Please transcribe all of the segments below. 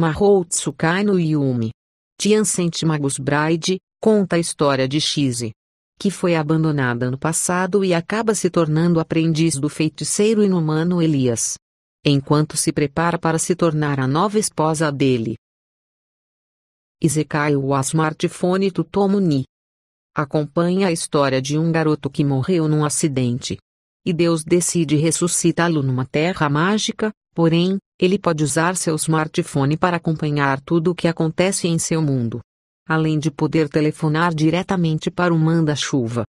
Mahou Tsukai no Yumi. Tencent Magus Bride, conta a história de Shizi, Que foi abandonada no passado e acaba se tornando aprendiz do feiticeiro inumano Elias. Enquanto se prepara para se tornar a nova esposa dele. Ezekiel o Smartphone Tutomo ni. Acompanha a história de um garoto que morreu num acidente. E Deus decide ressuscitá-lo numa terra mágica, porém, ele pode usar seu smartphone para acompanhar tudo o que acontece em seu mundo. Além de poder telefonar diretamente para o manda-chuva.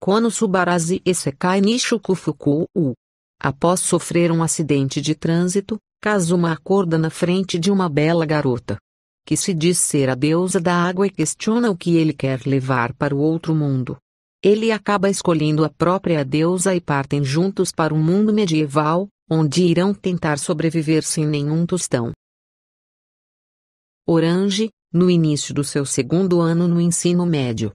Kono Subarazi Esekai Nishuku Fuku U. Após sofrer um acidente de trânsito, Kazuma acorda na frente de uma bela garota. Que se diz ser a deusa da água e questiona o que ele quer levar para o outro mundo. Ele acaba escolhendo a própria deusa e partem juntos para um mundo medieval, onde irão tentar sobreviver sem nenhum tostão. Orange, no início do seu segundo ano no ensino médio.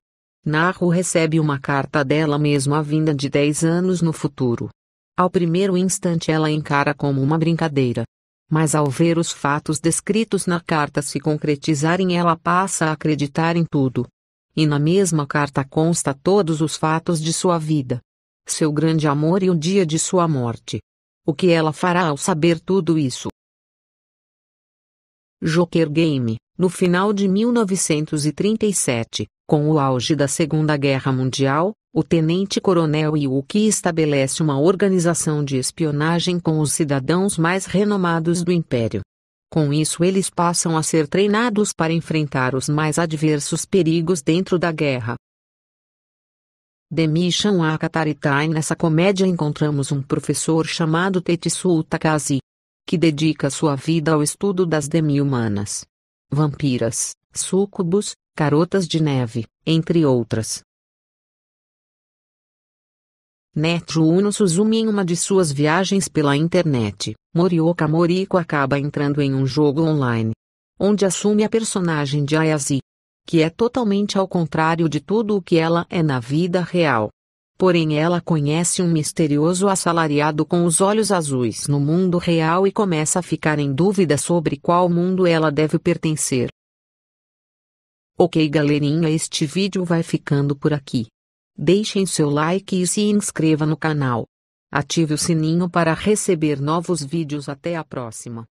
Narro recebe uma carta dela mesma a vinda de 10 anos no futuro. Ao primeiro instante ela encara como uma brincadeira. Mas ao ver os fatos descritos na carta se concretizarem, ela passa a acreditar em tudo. E na mesma carta consta todos os fatos de sua vida: seu grande amor e o dia de sua morte. O que ela fará ao saber tudo isso? Joker Game, no final de 1937, com o auge da Segunda Guerra Mundial, o tenente-coronel Yuki estabelece uma organização de espionagem com os cidadãos mais renomados do Império. Com isso, eles passam a ser treinados para enfrentar os mais adversos perigos dentro da guerra. The Mission a Kataritai Nessa comédia encontramos um professor chamado Tetsu Takase, que dedica sua vida ao estudo das demi-humanas. Vampiras, sucubus, carotas de neve, entre outras. Netuno Uno Suzumi em uma de suas viagens pela internet, Morioka Moriko acaba entrando em um jogo online, onde assume a personagem de Ayase, que é totalmente ao contrário de tudo o que ela é na vida real. Porém, ela conhece um misterioso assalariado com os olhos azuis no mundo real e começa a ficar em dúvida sobre qual mundo ela deve pertencer. Ok, galerinha, este vídeo vai ficando por aqui. Deixem seu like e se inscreva no canal. Ative o sininho para receber novos vídeos. Até a próxima.